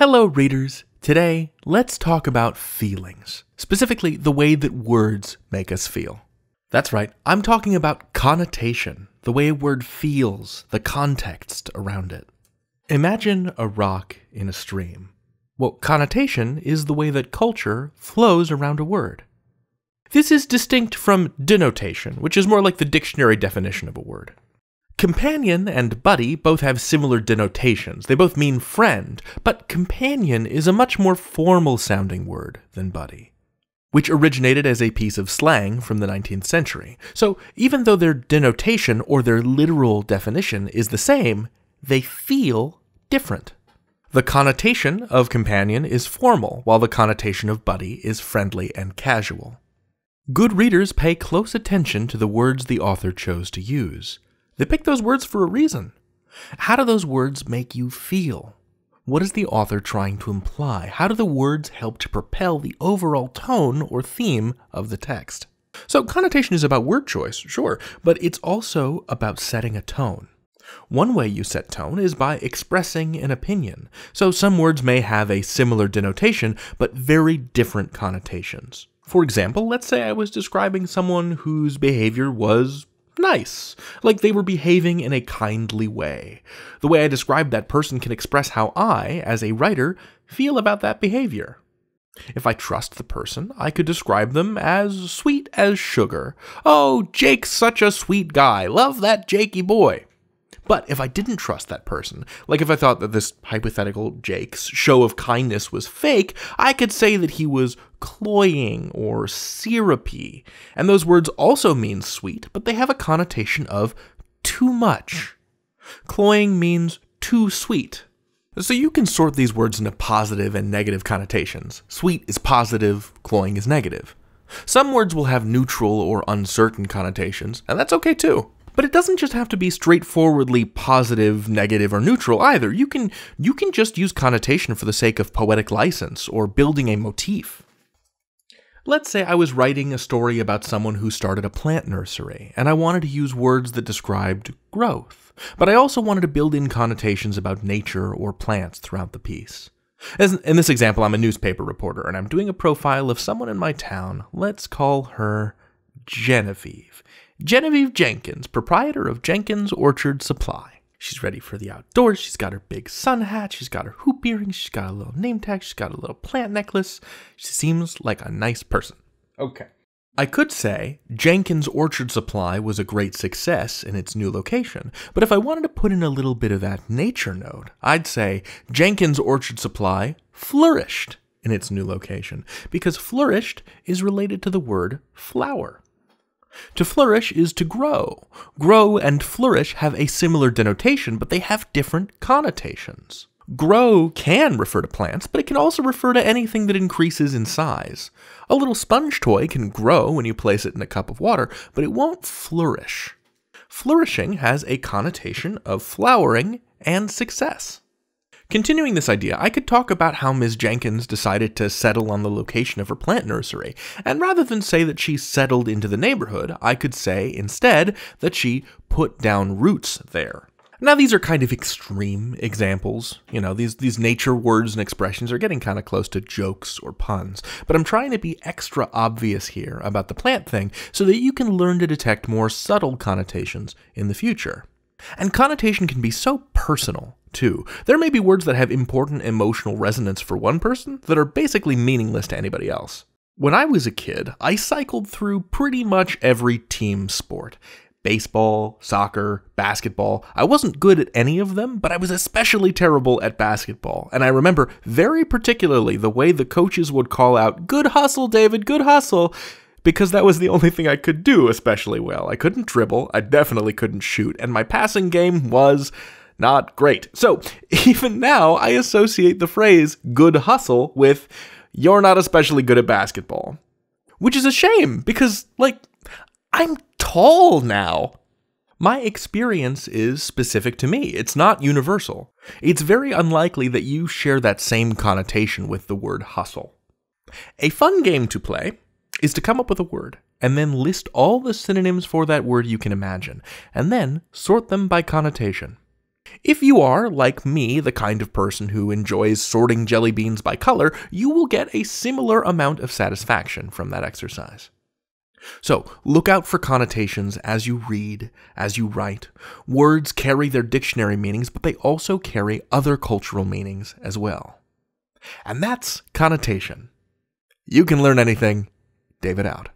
Hello, readers. Today, let's talk about feelings, specifically the way that words make us feel. That's right, I'm talking about connotation, the way a word feels, the context around it. Imagine a rock in a stream. Well, connotation is the way that culture flows around a word. This is distinct from denotation, which is more like the dictionary definition of a word. Companion and buddy both have similar denotations. They both mean friend, but companion is a much more formal sounding word than buddy, which originated as a piece of slang from the 19th century. So even though their denotation or their literal definition is the same, they feel different. The connotation of companion is formal, while the connotation of buddy is friendly and casual. Good readers pay close attention to the words the author chose to use. They picked those words for a reason. How do those words make you feel? What is the author trying to imply? How do the words help to propel the overall tone or theme of the text? So, connotation is about word choice, sure, but it's also about setting a tone. One way you set tone is by expressing an opinion, so some words may have a similar denotation but very different connotations. For example, let's say I was describing someone whose behavior was nice, like they were behaving in a kindly way. The way I describe that person can express how I, as a writer, feel about that behavior. If I trust the person, I could describe them as sweet as sugar. Oh, Jake's such a sweet guy. Love that Jakey boy. But if I didn't trust that person, like if I thought that this hypothetical Jake's show of kindness was fake, I could say that he was cloying or syrupy. And those words also mean sweet, but they have a connotation of too much. Cloying means too sweet. So you can sort these words into positive and negative connotations. Sweet is positive, cloying is negative. Some words will have neutral or uncertain connotations, and that's okay too. But it doesn't just have to be straightforwardly positive, negative, or neutral either. You can, you can just use connotation for the sake of poetic license or building a motif. Let's say I was writing a story about someone who started a plant nursery, and I wanted to use words that described growth, but I also wanted to build in connotations about nature or plants throughout the piece. As in this example, I'm a newspaper reporter, and I'm doing a profile of someone in my town. Let's call her Genevieve. Genevieve Jenkins, proprietor of Jenkins Orchard Supply. She's ready for the outdoors. She's got her big sun hat. She's got her hoop earrings. She's got a little name tag. She's got a little plant necklace. She seems like a nice person. Okay. I could say Jenkins Orchard Supply was a great success in its new location, but if I wanted to put in a little bit of that nature note, I'd say Jenkins Orchard Supply flourished in its new location, because flourished is related to the word flower. To flourish is to grow. Grow and flourish have a similar denotation, but they have different connotations. Grow can refer to plants, but it can also refer to anything that increases in size. A little sponge toy can grow when you place it in a cup of water, but it won't flourish. Flourishing has a connotation of flowering and success. Continuing this idea, I could talk about how Ms. Jenkins decided to settle on the location of her plant nursery, and rather than say that she settled into the neighborhood, I could say instead that she put down roots there. Now these are kind of extreme examples. You know, these these nature words and expressions are getting kind of close to jokes or puns, but I'm trying to be extra obvious here about the plant thing so that you can learn to detect more subtle connotations in the future. And connotation can be so personal too. There may be words that have important emotional resonance for one person that are basically meaningless to anybody else. When I was a kid, I cycled through pretty much every team sport baseball, soccer, basketball. I wasn't good at any of them, but I was especially terrible at basketball. And I remember very particularly the way the coaches would call out, Good hustle, David, good hustle, because that was the only thing I could do especially well. I couldn't dribble, I definitely couldn't shoot, and my passing game was not great. So even now, I associate the phrase good hustle with you're not especially good at basketball. Which is a shame because, like, I'm tall now. My experience is specific to me, it's not universal. It's very unlikely that you share that same connotation with the word hustle. A fun game to play is to come up with a word and then list all the synonyms for that word you can imagine, and then sort them by connotation. If you are, like me, the kind of person who enjoys sorting jelly beans by color, you will get a similar amount of satisfaction from that exercise. So, look out for connotations as you read, as you write. Words carry their dictionary meanings, but they also carry other cultural meanings as well. And that's connotation. You can learn anything. David out.